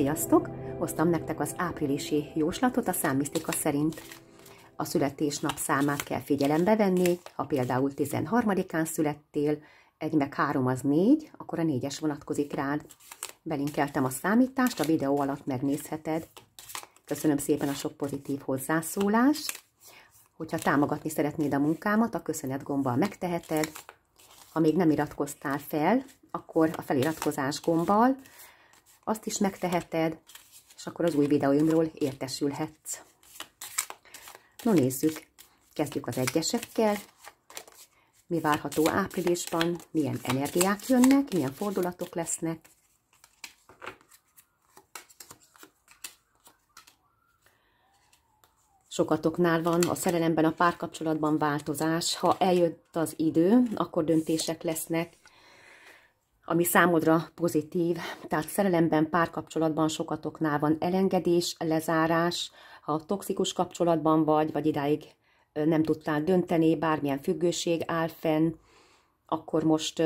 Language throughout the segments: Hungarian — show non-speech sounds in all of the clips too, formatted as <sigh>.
Sziasztok! Hoztam nektek az áprilisi jóslatot a számmisztika szerint. A születésnap számát kell figyelembe venni, ha például 13-án születtél, egy meg három az négy, akkor a négyes vonatkozik rád. Belinkeltem a számítást, a videó alatt megnézheted. Köszönöm szépen a sok pozitív hozzászólást. Hogyha támogatni szeretnéd a munkámat, a köszönet gombbal megteheted. Ha még nem iratkoztál fel, akkor a feliratkozás gombbal azt is megteheted, és akkor az új videóimról értesülhetsz. No nézzük, kezdjük az egyesekkel. Mi várható áprilisban, milyen energiák jönnek, milyen fordulatok lesznek. Sokatoknál van a szerelemben, a párkapcsolatban változás. Ha eljött az idő, akkor döntések lesznek, ami számodra pozitív. Tehát szerelemben, párkapcsolatban sokatoknál van elengedés, lezárás, ha toxikus kapcsolatban vagy, vagy idáig nem tudtál dönteni, bármilyen függőség áll fenn, akkor most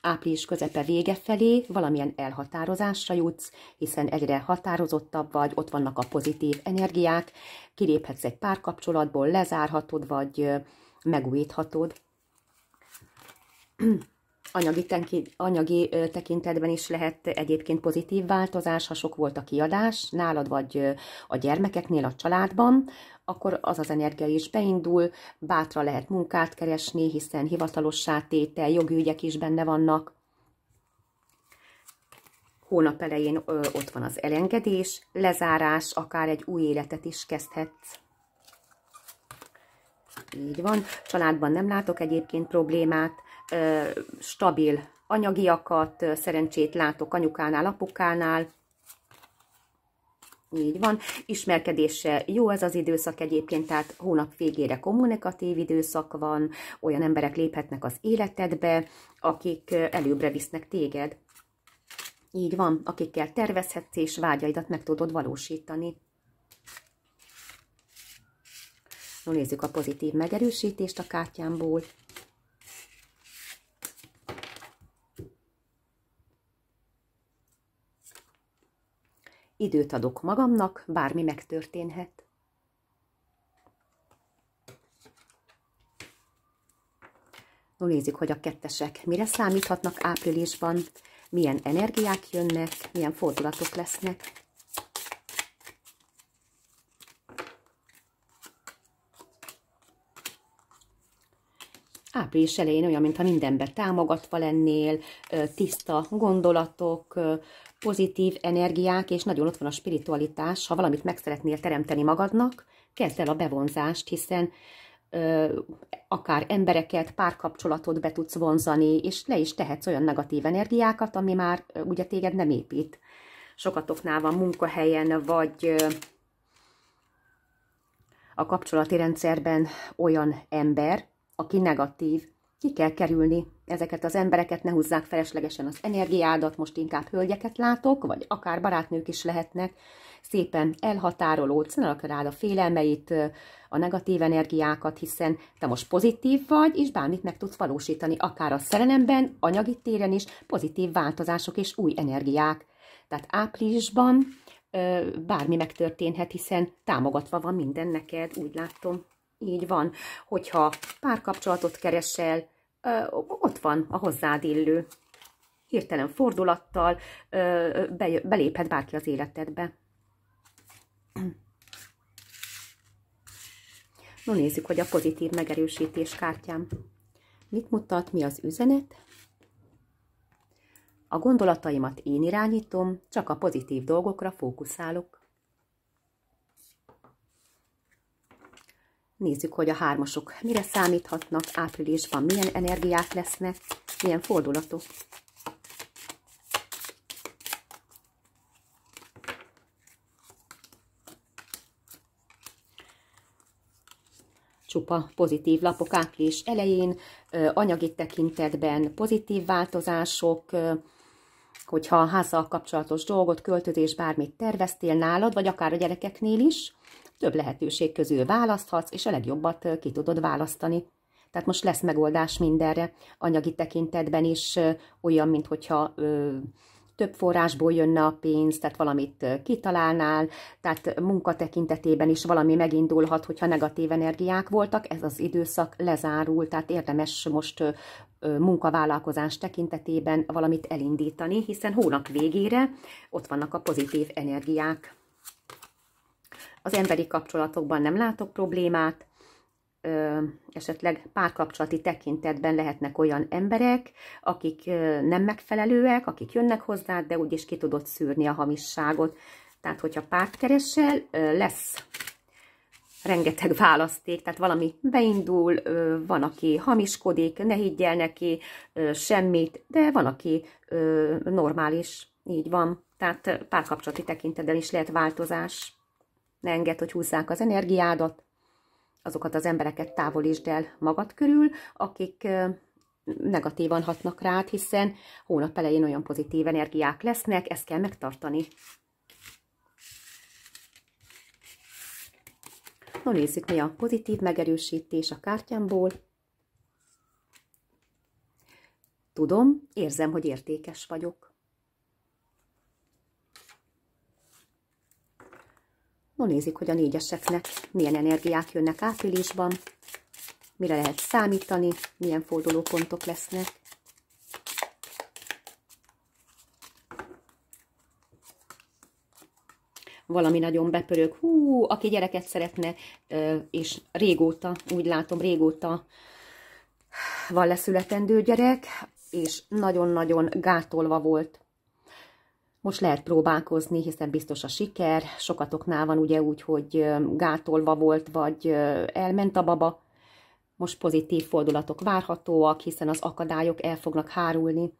április közepe vége felé valamilyen elhatározásra jutsz, hiszen egyre határozottabb vagy, ott vannak a pozitív energiák, kiléphetsz egy párkapcsolatból, lezárhatod, vagy megújíthatod anyagi, tenki, anyagi tekintetben is lehet egyébként pozitív változás, ha sok volt a kiadás nálad, vagy a gyermekeknél, a családban, akkor az az energia is beindul, bátra lehet munkát keresni, hiszen hivatalossá tétel, jogi ügyek is benne vannak. Hónap elején ö, ott van az elengedés, lezárás, akár egy új életet is kezdhetsz. Így van. Családban nem látok egyébként problémát, stabil anyagiakat, szerencsét látok anyukánál, apukánál, így van. Ismerkedése jó ez az időszak egyébként, tehát hónap végére kommunikatív időszak van, olyan emberek léphetnek az életedbe, akik előbbre visznek téged. Így van, akikkel tervezhetsz és vágyaidat meg tudod valósítani. No, nézzük a pozitív megerősítést a kártyámból. Időt adok magamnak, bármi megtörténhet. No, nézzük, hogy a kettesek mire számíthatnak áprilisban, milyen energiák jönnek, milyen fordulatok lesznek. április elején olyan, mintha mindenben támogatva lennél, tiszta gondolatok, pozitív energiák, és nagyon ott van a spiritualitás. Ha valamit meg szeretnél teremteni magadnak, kezd el a bevonzást, hiszen ö, akár embereket, párkapcsolatot be tudsz vonzani, és le is tehetsz olyan negatív energiákat, ami már ö, ugye téged nem épít. Sokatoknál van munkahelyen, vagy ö, a kapcsolati rendszerben olyan ember, aki negatív, ki kell kerülni, ezeket az embereket ne húzzák feleslegesen az energiádat, most inkább hölgyeket látok, vagy akár barátnők is lehetnek, szépen elhatárolódsz, ne rád a félelmeit, a negatív energiákat, hiszen te most pozitív vagy, és bármit meg tudsz valósítani, akár a szerelemben, anyagi téren is, pozitív változások és új energiák. Tehát áprilisban bármi megtörténhet, hiszen támogatva van minden neked, úgy látom. Így van, hogyha párkapcsolatot keresel, ott van a hozzád illő. Hirtelen fordulattal be, beléphet bárki az életedbe. <clears throat> No nézzük, hogy a pozitív megerősítés kártyám mit mutat, mi az üzenet. A gondolataimat én irányítom, csak a pozitív dolgokra fókuszálok. Nézzük, hogy a hármasok mire számíthatnak áprilisban, milyen energiák lesznek, milyen fordulatok. csupa pozitív lapok április elején, anyagi tekintetben pozitív változások, hogyha a házzal kapcsolatos dolgot, költözés, bármit terveztél nálad, vagy akár a gyerekeknél is, több lehetőség közül választhatsz, és a legjobbat ki tudod választani. Tehát most lesz megoldás mindenre, anyagi tekintetben is olyan, mint hogyha ö, több forrásból jönne a pénz, tehát valamit kitalálnál, tehát munka tekintetében is valami megindulhat, hogyha negatív energiák voltak, ez az időszak lezárul, tehát érdemes most munkavállalkozás tekintetében valamit elindítani, hiszen hónap végére ott vannak a pozitív energiák. Az emberi kapcsolatokban nem látok problémát, ö, esetleg párkapcsolati tekintetben lehetnek olyan emberek, akik ö, nem megfelelőek, akik jönnek hozzád, de úgyis ki tudod szűrni a hamisságot. Tehát, hogyha párt keresel, ö, lesz rengeteg választék, tehát valami beindul, van, aki hamiskodik, ne higgyel neki semmit, de van, aki normális, így van. Tehát párkapcsolati tekintetben is lehet változás ne enged, hogy húzzák az energiádat, azokat az embereket távolítsd el magad körül, akik negatívan hatnak rád, hiszen hónap elején olyan pozitív energiák lesznek, ezt kell megtartani. No nézzük, mi a pozitív megerősítés a kártyámból. Tudom, érzem, hogy értékes vagyok. No nézik, hogy a négyeseknek milyen energiák jönnek áprilisban, mire lehet számítani, milyen fordulópontok lesznek. valami nagyon bepörök. Hú, aki gyereket szeretne, és régóta, úgy látom, régóta van leszületendő gyerek, és nagyon-nagyon gátolva volt most lehet próbálkozni, hiszen biztos a siker. Sokatoknál van ugye úgy, hogy gátolva volt, vagy elment a baba. Most pozitív fordulatok várhatóak, hiszen az akadályok el fognak hárulni.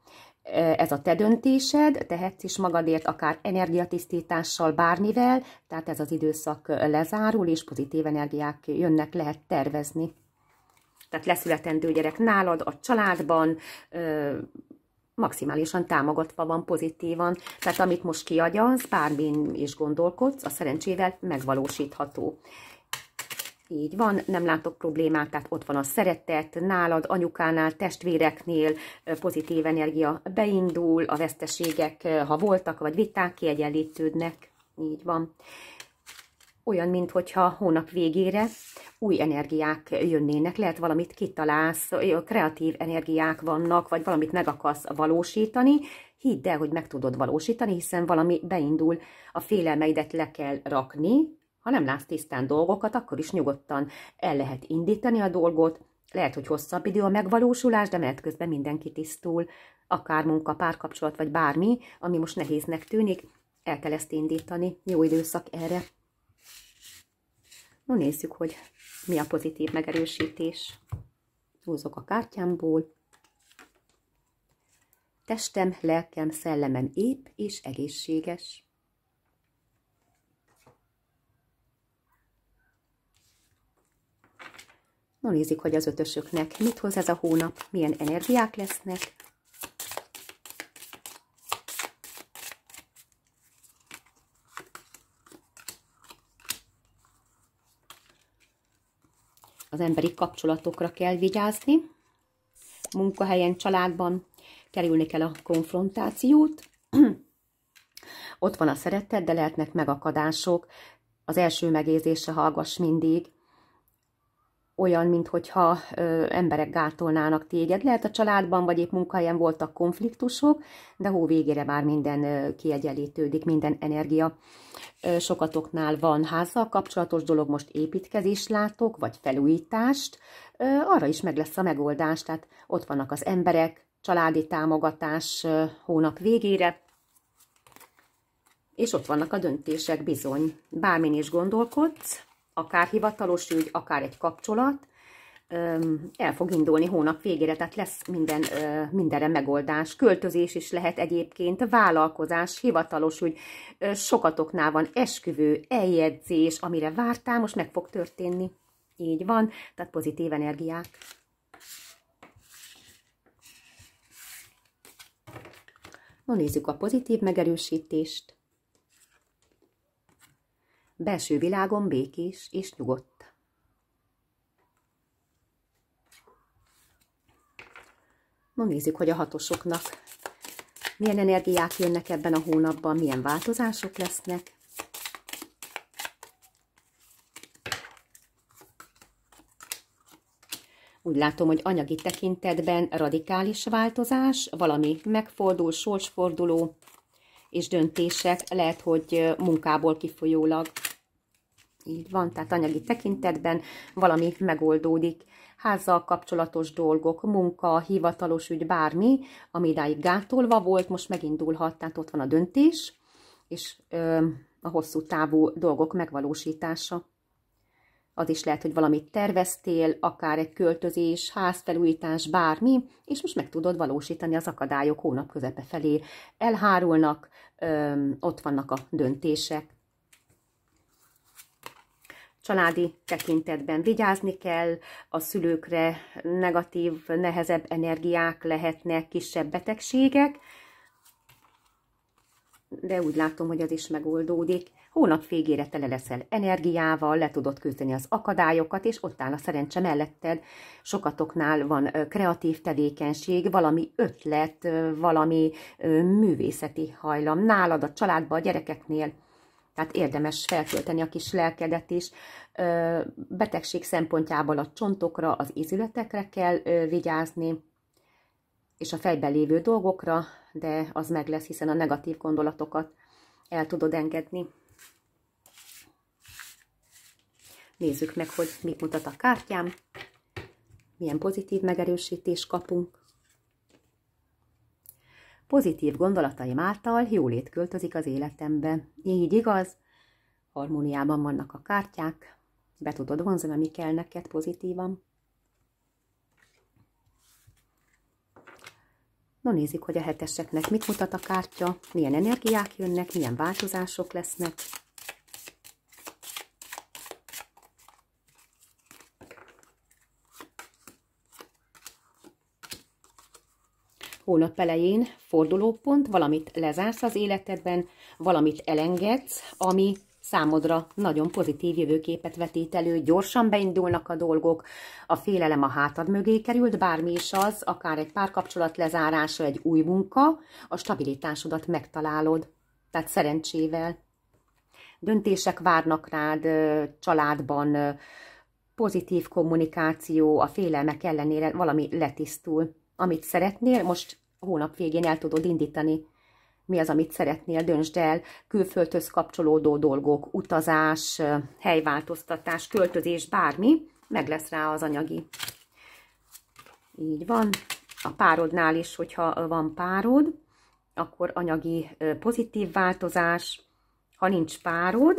Ez a te döntésed, tehetsz is magadért akár energiatisztítással, bármivel, tehát ez az időszak lezárul, és pozitív energiák jönnek, lehet tervezni tehát leszületendő gyerek nálad, a családban, maximálisan támogatva van pozitívan. Tehát amit most az, bármin is gondolkodsz, a szerencsével megvalósítható. Így van, nem látok problémát, tehát ott van a szeretet, nálad, anyukánál, testvéreknél pozitív energia beindul, a veszteségek, ha voltak, vagy viták, kiegyenlítődnek. Így van olyan, mintha hónap végére új energiák jönnének, lehet valamit kitalálsz, kreatív energiák vannak, vagy valamit meg akarsz valósítani, hidd el, hogy meg tudod valósítani, hiszen valami beindul, a félelmeidet le kell rakni, ha nem látsz tisztán dolgokat, akkor is nyugodtan el lehet indítani a dolgot, lehet, hogy hosszabb idő a megvalósulás, de menet közben mindenki tisztul, akár munka, párkapcsolat, vagy bármi, ami most nehéznek tűnik, el kell ezt indítani, jó időszak erre. No nézzük, hogy mi a pozitív megerősítés. Húzok a kártyámból. Testem, lelkem, szellemem ép és egészséges. Na nézzük, hogy az ötösöknek mit hoz ez a hónap, milyen energiák lesznek. az emberi kapcsolatokra kell vigyázni, munkahelyen, családban kerülni kell a konfrontációt, ott van a szeretet, de lehetnek megakadások, az első megézésre hallgass mindig, olyan, mintha emberek gátolnának téged. Lehet a családban, vagy épp munkahelyen voltak konfliktusok, de hó végére már minden kiegyenlítődik, minden energia. sokatoknál van házzal kapcsolatos dolog, most építkezést látok, vagy felújítást, arra is meg lesz a megoldás, tehát ott vannak az emberek, családi támogatás hónap végére, és ott vannak a döntések bizony. Bármin is gondolkodsz, akár hivatalos ügy, akár egy kapcsolat, el fog indulni hónap végére, tehát lesz minden, mindenre megoldás. Költözés is lehet egyébként, vállalkozás, hivatalos hogy sokatoknál van esküvő, eljegyzés, amire vártál, most meg fog történni. Így van, tehát pozitív energiák. Na nézzük a pozitív megerősítést belső világom békés és nyugodt. Na nézzük, hogy a hatosoknak milyen energiák jönnek ebben a hónapban, milyen változások lesznek. Úgy látom, hogy anyagi tekintetben radikális változás, valami megfordul, sorsforduló és döntések, lehet, hogy munkából kifolyólag így van, tehát anyagi tekintetben valami megoldódik. Házzal kapcsolatos dolgok, munka, hivatalos ügy, bármi, ami idáig gátolva volt, most megindulhat, tehát ott van a döntés, és ö, a hosszú távú dolgok megvalósítása. Az is lehet, hogy valamit terveztél, akár egy költözés, házfelújítás, bármi, és most meg tudod valósítani az akadályok hónap közepe felé. Elhárulnak, ö, ott vannak a döntések, családi tekintetben vigyázni kell, a szülőkre negatív, nehezebb energiák lehetnek, kisebb betegségek, de úgy látom, hogy az is megoldódik. Hónap végére tele leszel energiával, le tudod küzdeni az akadályokat, és ott áll a szerencse melletted. Sokatoknál van kreatív tevékenység, valami ötlet, valami művészeti hajlam. Nálad, a családban, a gyerekeknél tehát érdemes feltölteni a kis lelkedet is. Betegség szempontjából a csontokra, az ízületekre kell vigyázni, és a fejben lévő dolgokra, de az meg lesz, hiszen a negatív gondolatokat el tudod engedni. Nézzük meg, hogy mit mutat a kártyám, milyen pozitív megerősítést kapunk. Pozitív gondolataim által jólét költözik az életembe. Így igaz, harmóniában vannak a kártyák, be tudod vonzani, ami kell neked pozitívan. Na nézzük, hogy a heteseknek mit mutat a kártya, milyen energiák jönnek, milyen változások lesznek. hónap elején fordulópont, valamit lezársz az életedben, valamit elengedsz, ami számodra nagyon pozitív jövőképet vetít elő, gyorsan beindulnak a dolgok, a félelem a hátad mögé került, bármi is az, akár egy párkapcsolat lezárása, egy új munka, a stabilitásodat megtalálod, tehát szerencsével. Döntések várnak rád családban, pozitív kommunikáció, a félelmek ellenére valami letisztul. Amit szeretnél, most a hónap végén el tudod indítani. Mi az, amit szeretnél, döntsd el. Külföldhöz kapcsolódó dolgok, utazás, helyváltoztatás, költözés, bármi, meg lesz rá az anyagi. Így van. A párodnál is, hogyha van párod, akkor anyagi pozitív változás. Ha nincs párod,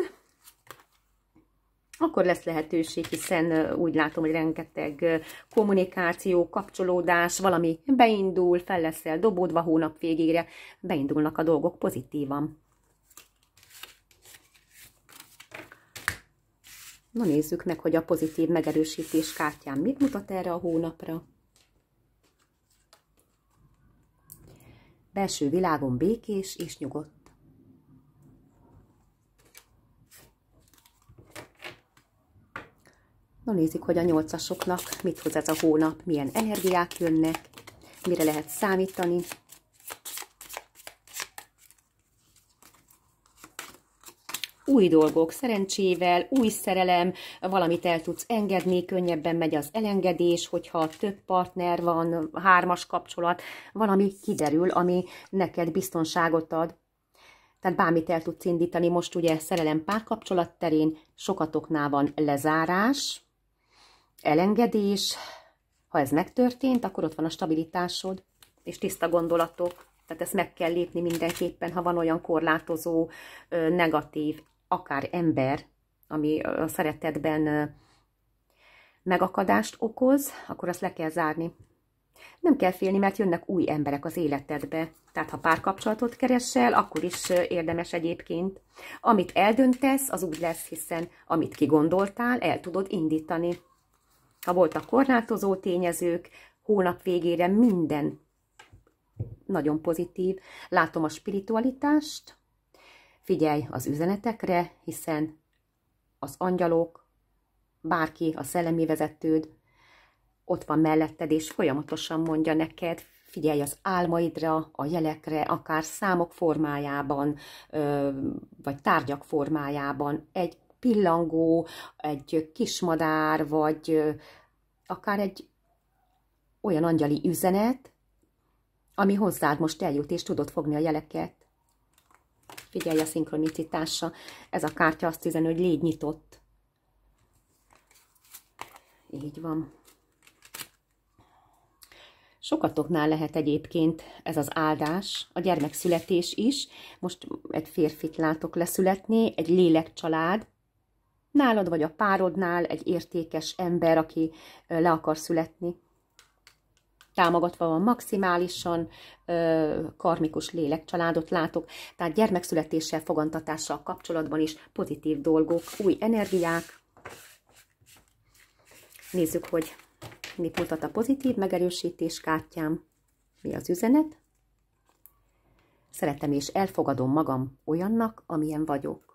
akkor lesz lehetőség, hiszen úgy látom, hogy rengeteg kommunikáció, kapcsolódás, valami beindul, fel leszel dobódva hónap végére, beindulnak a dolgok pozitívan. Na nézzük meg, hogy a pozitív megerősítés kártyán mit mutat erre a hónapra. Belső világon békés és nyugodt. Na nézzük, hogy a nyolcasoknak mit hoz ez a hónap, milyen energiák jönnek, mire lehet számítani. Új dolgok, szerencsével, új szerelem, valamit el tudsz engedni, könnyebben megy az elengedés, hogyha több partner van, hármas kapcsolat, valami kiderül, ami neked biztonságot ad, tehát bármit el tudsz indítani, most ugye szerelem párkapcsolat terén sokatoknál van lezárás, elengedés, ha ez megtörtént, akkor ott van a stabilitásod, és tiszta gondolatok. Tehát ezt meg kell lépni mindenképpen, ha van olyan korlátozó, negatív, akár ember, ami a szeretetben megakadást okoz, akkor azt le kell zárni. Nem kell félni, mert jönnek új emberek az életedbe. Tehát ha párkapcsolatot keresel, akkor is érdemes egyébként. Amit eldöntesz, az úgy lesz, hiszen amit kigondoltál, el tudod indítani. Ha voltak korlátozó tényezők, hónap végére minden nagyon pozitív. Látom a spiritualitást, figyelj az üzenetekre, hiszen az angyalok, bárki, a szellemi vezetőd ott van melletted, és folyamatosan mondja neked, figyelj az álmaidra, a jelekre, akár számok formájában, vagy tárgyak formájában, egy pillangó, egy kismadár, vagy akár egy olyan angyali üzenet, ami hozzád most eljut, és tudod fogni a jeleket. Figyelj a szinkronicitása. Ez a kártya azt üzen, hogy légy nyitott. Így van. Sokatoknál lehet egyébként ez az áldás, a gyermekszületés is. Most egy férfit látok leszületni, egy lélekcsalád, nálad vagy a párodnál egy értékes ember, aki le akar születni. Támogatva van maximálisan, karmikus lélekcsaládot látok, tehát gyermekszületéssel, fogantatással kapcsolatban is pozitív dolgok, új energiák. Nézzük, hogy mit mutat a pozitív megerősítés kártyám, mi az üzenet. Szeretem és elfogadom magam olyannak, amilyen vagyok.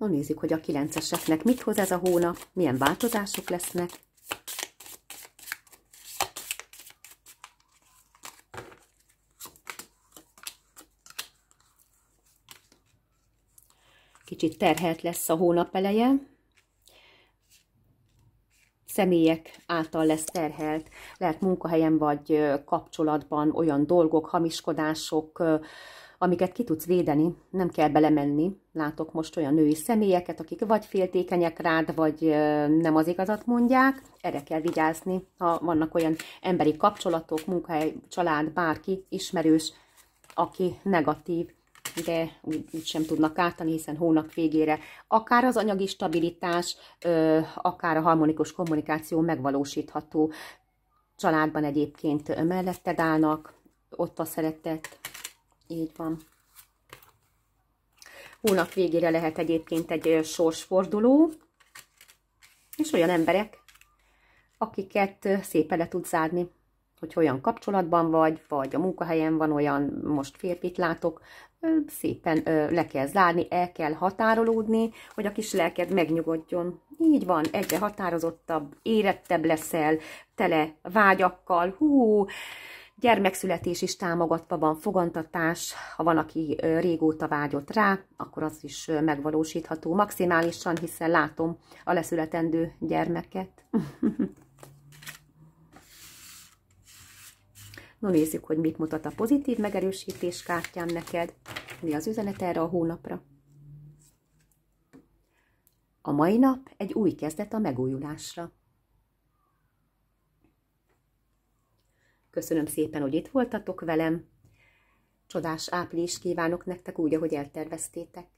Na nézzük, hogy a kilenceseknek mit hoz ez a hónap, milyen változások lesznek. Kicsit terhelt lesz a hónap eleje. Személyek által lesz terhelt, lehet munkahelyen vagy kapcsolatban olyan dolgok, hamiskodások, amiket ki tudsz védeni, nem kell belemenni. Látok most olyan női személyeket, akik vagy féltékenyek rád, vagy nem az igazat mondják. Erre kell vigyázni, ha vannak olyan emberi kapcsolatok, munkahely, család, bárki, ismerős, aki negatív, de úgy sem tudnak ártani, hiszen hónap végére akár az anyagi stabilitás, akár a harmonikus kommunikáció megvalósítható. Családban egyébként melletted állnak, ott a szeretet, így van. Hónap végére lehet egyébként egy sorsforduló, és olyan emberek, akiket szépen le tud zárni, hogy olyan kapcsolatban vagy, vagy a munkahelyen van olyan, most férfit látok, szépen le kell zárni, el kell határolódni, hogy a kis lelked megnyugodjon. Így van, egyre határozottabb, érettebb leszel, tele vágyakkal, hú, Gyermekszületés is támogatva van, fogantatás, ha van, aki régóta vágyott rá, akkor az is megvalósítható maximálisan, hiszen látom a leszületendő gyermeket. <laughs> no nézzük, hogy mit mutat a pozitív megerősítés kártyám neked, mi az üzenet erre a hónapra. A mai nap egy új kezdet a megújulásra. Köszönöm szépen, hogy itt voltatok velem. Csodás április kívánok nektek úgy, ahogy elterveztétek.